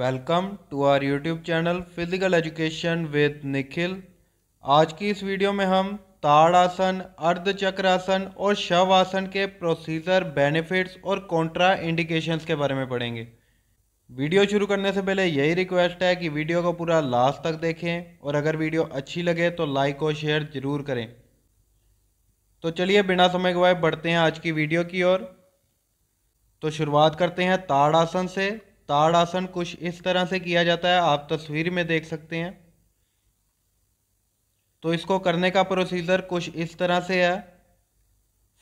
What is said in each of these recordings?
Welcome to our YouTube channel physical education with Nikhil आज की इस वीडियो में हम ताड़ चक्र अर्धचक्रासन और शव आसन के प्रोसीजर बेनिफिट्स और कॉन्ट्रा इंडिकेशंस के बारे में पढ़ेंगे वीडियो शुरू करने से पहले यही रिक्वेस्ट है कि वीडियो को पूरा लास्ट तक देखें और अगर वीडियो अच्छी लगे तो लाइक और शेयर ज़रूर करें तो चलिए बिना समय गवाए बढ़ते हैं आज की वीडियो की ओर तो शुरुआत करते हैं ताड़ आसन से ताड़ आसन कुछ इस तरह से किया जाता है आप तस्वीर में देख सकते हैं तो इसको करने का प्रोसीजर कुछ इस तरह से है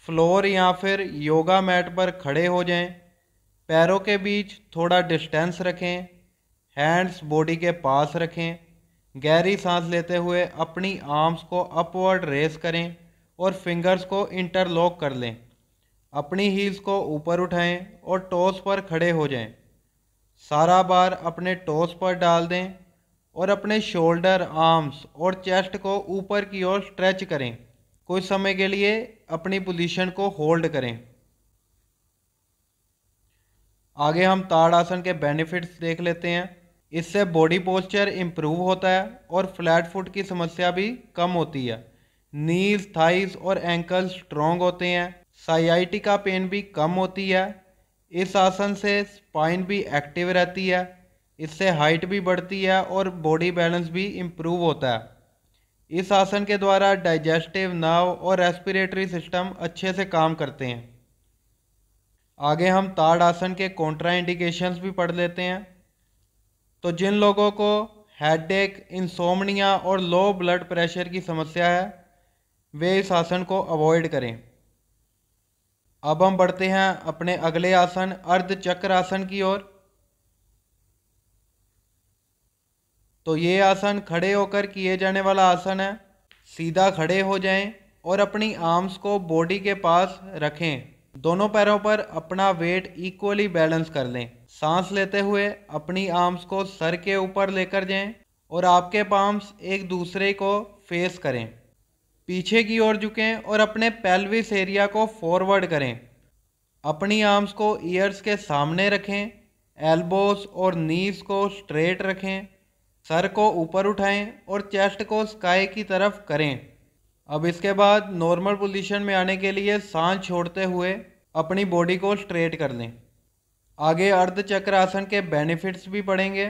फ्लोर या फिर योगा मैट पर खड़े हो जाएं, पैरों के बीच थोड़ा डिस्टेंस रखें हैंड्स बॉडी के पास रखें गहरी सांस लेते हुए अपनी आर्म्स को अपवर्ड रेस करें और फिंगर्स को इंटरलॉक कर लें अपनी हील्स को ऊपर उठाएं और टॉस पर खड़े हो जाएं। सारा बार अपने टॉस पर डाल दें और अपने शोल्डर आर्म्स और चेस्ट को ऊपर की ओर स्ट्रेच करें कुछ समय के लिए अपनी पोजीशन को होल्ड करें आगे हम ताड़ासन के बेनिफिट्स देख लेते हैं इससे बॉडी पोस्चर इम्प्रूव होता है और फ्लैट फुट की समस्या भी कम होती है नीज थाइस और एंकल स्ट्रॉन्ग होते हैं साइआईटी का पेन भी कम होती है इस आसन से स्पाइन भी एक्टिव रहती है इससे हाइट भी बढ़ती है और बॉडी बैलेंस भी इम्प्रूव होता है इस आसन के द्वारा डाइजेस्टिव नर्व और रेस्पिरेटरी सिस्टम अच्छे से काम करते हैं आगे हम ताड़ आसन के कॉन्ट्रा इंडिकेशंस भी पढ़ लेते हैं तो जिन लोगों को हेडेक इंसोमनिया और लो ब्लड प्रेशर की समस्या है वे इस आसन को अवॉइड करें अब हम बढ़ते हैं अपने अगले आसन अर्ध चक्र आसन की ओर तो ये आसन खड़े होकर किए जाने वाला आसन है सीधा खड़े हो जाएं और अपनी आर्म्स को बॉडी के पास रखें दोनों पैरों पर अपना वेट इक्वली बैलेंस कर लें सांस लेते हुए अपनी आर्म्स को सर के ऊपर लेकर जाएं और आपके पाम्स एक दूसरे को फेस करें पीछे की ओर झुकें और अपने पेल्विस एरिया को फॉरवर्ड करें अपनी आर्म्स को ईयर्स के सामने रखें एल्बोस और नीज को स्ट्रेट रखें सर को ऊपर उठाएं और चेस्ट को स्काई की तरफ करें अब इसके बाद नॉर्मल पोजीशन में आने के लिए सांस छोड़ते हुए अपनी बॉडी को स्ट्रेट कर लें आगे अर्धचक्र आसन के बेनिफिट्स भी पढ़ेंगे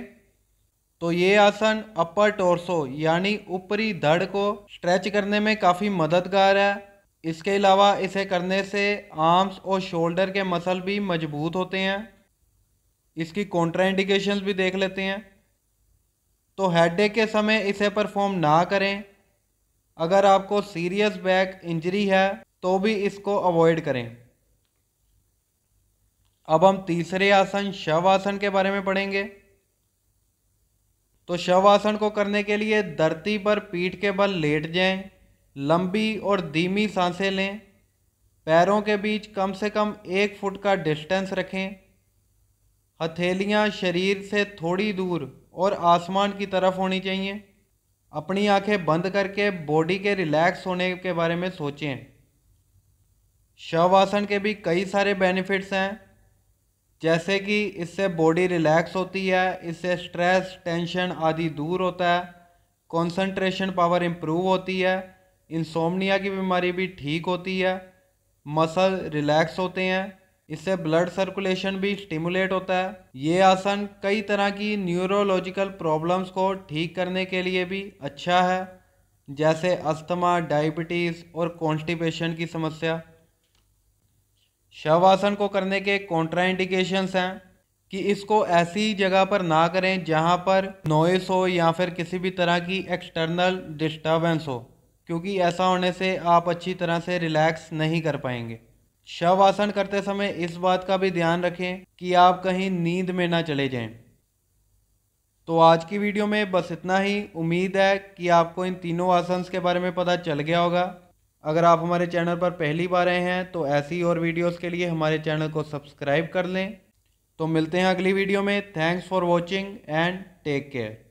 तो ये आसन अपर टोर्सो यानी ऊपरी धड़ को स्ट्रेच करने में काफ़ी मददगार है इसके अलावा इसे करने से आर्म्स और शोल्डर के मसल भी मजबूत होते हैं इसकी कॉन्ट्राइंडेशन भी देख लेते हैं तो हेडेक के समय इसे परफॉर्म ना करें अगर आपको सीरियस बैक इंजरी है तो भी इसको अवॉइड करें अब हम तीसरे आसन शव आसन के बारे में पढ़ेंगे तो शवासन को करने के लिए धरती पर पीठ के बल लेट जाएं, लंबी और धीमी सांसें लें पैरों के बीच कम से कम एक फुट का डिस्टेंस रखें हथेलियां शरीर से थोड़ी दूर और आसमान की तरफ होनी चाहिए अपनी आंखें बंद करके बॉडी के रिलैक्स होने के बारे में सोचें शवासन के भी कई सारे बेनिफिट्स हैं जैसे कि इससे बॉडी रिलैक्स होती है इससे स्ट्रेस टेंशन आदि दूर होता है कंसंट्रेशन पावर इम्प्रूव होती है इंसोमनिया की बीमारी भी ठीक होती है मसल रिलैक्स होते हैं इससे ब्लड सर्कुलेशन भी स्टिमुलेट होता है ये आसन कई तरह की न्यूरोलॉजिकल प्रॉब्लम्स को ठीक करने के लिए भी अच्छा है जैसे अस्थमा डायबिटीज़ और कॉन्स्टिपेशन की समस्या शवासन को करने के कॉन्ट्राइंडिकेशंस हैं कि इसको ऐसी जगह पर ना करें जहाँ पर नॉइस हो या फिर किसी भी तरह की एक्सटर्नल डिस्टर्बेंस हो क्योंकि ऐसा होने से आप अच्छी तरह से रिलैक्स नहीं कर पाएंगे शव आसन करते समय इस बात का भी ध्यान रखें कि आप कहीं नींद में ना चले जाएं। तो आज की वीडियो में बस इतना ही उम्मीद है कि आपको इन तीनों आसन के बारे में पता चल गया होगा अगर आप हमारे चैनल पर पहली बार आए हैं तो ऐसी और वीडियोस के लिए हमारे चैनल को सब्सक्राइब कर लें तो मिलते हैं अगली वीडियो में thanks for watching and take care